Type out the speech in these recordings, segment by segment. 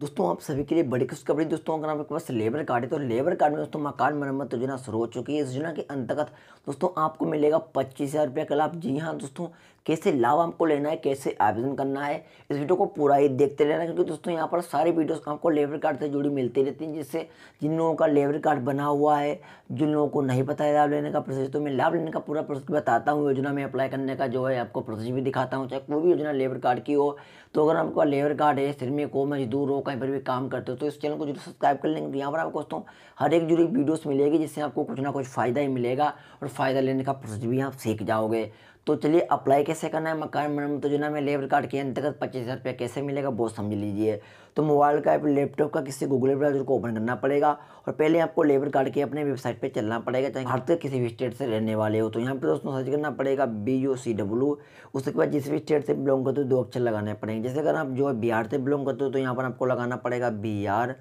दोस्तों आप सभी के लिए बड़ी खुशखबरी दोस्तों अगर आपके पास लेबर कार्ड है तो लेबर कार्ड में दोस्तों मकान मरम्मत योजना शुरू हो चुकी है इस योजना के अंतर्गत दोस्तों आपको मिलेगा पच्चीस हज़ार रुपये कल आप जी हाँ दोस्तों कैसे लाभ हमको लेना है कैसे आवेदन करना है इस वीडियो को पूरा ही देखते रहना क्योंकि दोस्तों यहाँ पर सारी वीडियोस आपको लेबर कार्ड से जुड़ी मिलती रहती हैं जिससे जिन लोगों का लेबर कार्ड बना हुआ है जिन लोगों को नहीं पता है लाभ लेने का प्रोसेस तो मैं लाभ लेने का पूरा प्रोसेस बताता हूँ योजना में अप्लाई करने का जो है आपको प्रोसेस भी दिखाता हूँ चाहे कोई भी योजना लेबर कार्ड की हो तो अगर आपको लेबर कार्ड है सिर में हो मजदूर हो कहीं पर भी काम करते हो तो इस चैनल को जरूर सब्सक्राइब कर लेंगे यहाँ पर आपको दोस्तों हर एक जुड़ी वीडियोज़ मिलेगी जिससे आपको कुछ ना कुछ फ़ायदा ही मिलेगा और फ़ायदा लेने का प्रोसेस भी आप सीख जाओगे तो चलिए अप्लाई कैसे करना है मकान मरम्मत योजना में तो लेबर कार्ड के अंतर्गत पच्चीस हज़ार रुपया कैसे मिलेगा बहुत समझ लीजिए तो मोबाइल का या लैपटॉप का किसी गूगल ब्राउजर को ओपन करना पड़ेगा और पहले आपको लेबर कार्ड के अपने वेबसाइट पर चलना पड़ेगा चाहे भारत के किसी भी स्टेट से रहने वाले हो तो यहाँ पर दोस्तों सर्च करना पड़ेगा बी यू सी डब्ल्यू उसके बाद जिस भी स्टेट से बिलोंग करते हो दो अक्षर लगाने पड़ेंगे जैसे अगर आप जो बिहार से बिलोंग करते हो तो यहाँ पर आपको लगाना पड़ेगा आर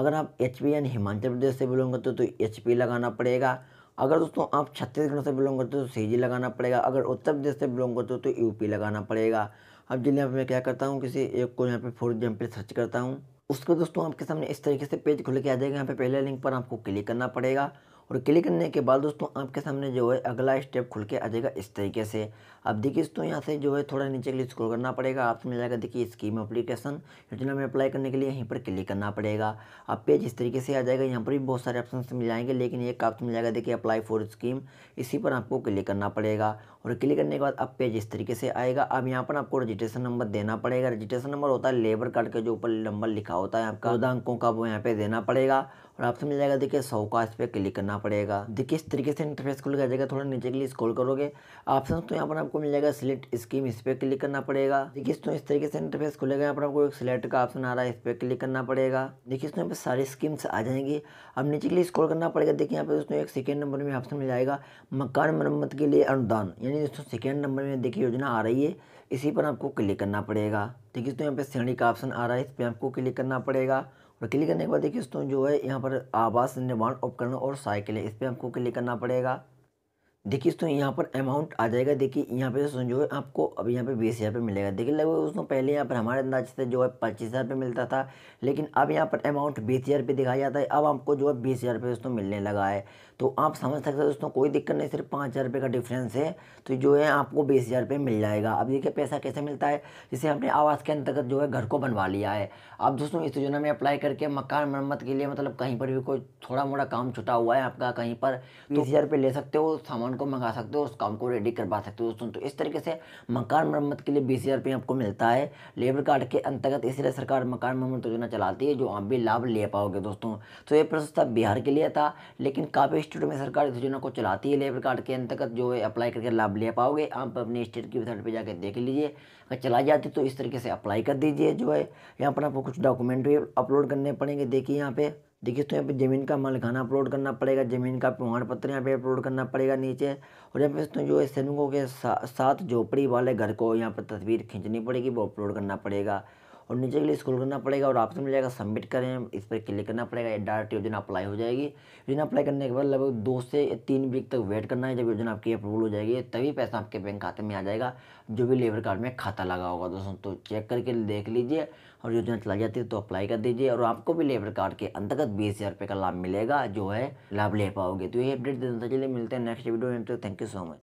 अगर आप एच पी यानी हिमाचल प्रदेश से बिलोंग करते हो तो एच पी लगाना पड़ेगा अगर दोस्तों आप छत्तीसगढ़ से बिलोंग करते हो तो सी लगाना पड़ेगा अगर उत्तर प्रदेश से बिलोंग करते हो तो यूपी लगाना पड़ेगा अब जिन यहाँ पर मैं क्या करता हूँ किसी एक को यहाँ पे फोर जम्प पे सर्च करता हूँ उसके दोस्तों आपके सामने इस तरीके से पेज खुल के आ जाएगा यहाँ पे पहले लिंक पर आपको क्लिक करना पड़ेगा और क्लिक करने के बाद दोस्तों आपके सामने जो है अगला स्टेप खुल के आ जाएगा इस तरीके से अब देखिए दोस्तों यहाँ से जो है थोड़ा नीचे के लिए स्क्रॉल करना पड़ेगा आपसे मिल जाएगा देखिए स्कीम अप्लीकेशन योजना में अप्लाई करने के लिए यहीं पर क्लिक करना पड़ेगा अब पेज इस तरीके से आ जाएगा यहाँ पर भी बहुत सारे ऑप्शन मिल जाएंगे लेकिन एक आपसे मिल जाएगा देखिए अप्लाई फॉर स्कीम इसी पर आपको क्लिक करना पड़ेगा और क्लिक करने के बाद अब पेज इस तरीके से आएगा अब यहाँ पर आपको रजिस्ट्रेशन नंबर देना पड़ेगा रजिस्ट्रेशन नंबर होता है लेबर कार्ड के जो ऊपर नंबर लिखा होता है आपका चौदह अंकों का वो यहाँ पे देना पड़ेगा और आपसे मिल जाएगा देखिए सौ का इस पर क्लिक करना पड़ेगा देखिए इस तरीके से इंटरफेस खुल जाएगा थोड़ा नीचे के लिए स्क्रॉल करोगे ऑप्शन तो यहाँ पर आपको मिल जाएगा सिलेक्ट स्कीम इस पर क्लिक करना पड़ेगा देखिए तो इस तरीके से इंटरफेस खुलेगा यहाँ पर आपको एक सिलेक्ट का ऑप्शन आ रहा है इस पर क्लिक करना पड़ेगा देखिए इसमें यहाँ पर सारी स्कीम्स आ जाएंगी अब नीचे के लिए स्क्रॉल करना पड़ेगा देखिए यहाँ पर दोस्तों एक सेकेंड नंबर में ऑप्शन मिल जाएगा मकान मरम्मत के लिए अनुदान यानी दोस्तों सेकेंड नंबर में देखिए योजना आ रही है इसी पर आपको क्लिक करना पड़ेगा ठीक है तो यहाँ पे श्रेणी का ऑप्शन आ रहा है इस पर आपको क्लिक करना पड़ेगा और क्लिक करने के बाद देखिए दोस्तों जो है यहाँ पर आवास निर्माण उपकरण और साइकिल है इस पर आपको क्लिक करना पड़ेगा देखिए तो यहाँ पर अमाउंट आ जाएगा देखिए यहाँ पे जो है आपको अब यहाँ पे बीस हज़ार पे मिलेगा देखिए लगभग दोस्तों पहले यहाँ पर हमारे अंदाज से जो है पच्चीस हज़ार पे मिलता था लेकिन अब यहाँ पर अमाउंट बीस हज़ार पे दिखाया जाता है अब आपको जो है बीस हज़ार पे दोस्तों मिलने लगा है तो आप समझ सकते हो दोस्तों कोई दिक्कत नहीं सिर्फ पाँच हज़ार का डिफरेंस है तो जो है आपको बीस हज़ार रुपये मिल जाएगा अब देखिए पैसा कैसे मिलता है जिसे हमने आवास के अंतर्गत जो है घर को बनवा लिया है अब दोस्तों इस योजना में अप्लाई करके मकान मरम्मत के लिए मतलब कहीं पर भी कोई थोड़ा मोटा काम छुटा हुआ है आपका कहीं पर तो तो बीस हज़ार ले सकते हो सामान सामान को मंगा सकते हो उस काम को रेडी करवा सकते हो दोस्तों तो इस तरीके से मकान मरम्मत के लिए बीस हज़ार आपको मिलता है लेबर कार्ड के अंतर्गत इसलिए सरकार मकान मरम्मत योजना चलाती है जो आप भी लाभ ले पाओगे दोस्तों तो ये प्रोसेस था बिहार के लिए था लेकिन काफ़ी स्टेट में सरकार इस योजना को चलाती है लेबर कार्ड के अंतर्गत जो है अप्लाई करके लाभ ले पाओगे आप अपने स्टेट की वेबसाइट पर जाकर देख लीजिए अगर चलाई जाती तो इस तरीके से अप्लाई कर दीजिए जो है यहाँ पर आपको कुछ डॉक्यूमेंट भी अपलोड करने पड़ेंगे देखिए यहाँ पर देखिए तो यहाँ पे ज़मीन का मालिकाना अपलोड करना पड़ेगा ज़मीन का प्रमाण पत्र यहाँ पे अपलोड करना पड़ेगा नीचे और यहाँ पे तो जो सैनिकों श्रमिकों के सा, साथ झोपड़ी वाले घर को यहाँ पर तस्वीर खींचनी पड़ेगी वो अपलोड करना पड़ेगा और नीचे के लिए स्क्रोल करना पड़ेगा और ऑप्शन मिल जाएगा सबमिट करें इस पर क्लिक करना पड़ेगा डायरेक्ट योजना अप्लाई हो जाएगी योजना अप्लाई करने के बाद लगभग दो से तीन वीक तक वेट करना है जब योजना आपकी अप्रूवल हो जाएगी तभी पैसा आपके बैंक खाते में आ जाएगा जो भी लेबर कार्ड में खाता लगा होगा दोस्तों तो चेक करके देख लीजिए और योजना चलाई जाती है तो अप्लाई कर दीजिए और आपको भी लेबर कार्ड के अंतर्गत बीस हज़ार रुपये का लाभ मिलेगा जो है लाभ ले पाओगे तो ये अपडेट देना चलिए मिलते हैं नेक्स्ट वीडियो में तो थैंक यू सो मच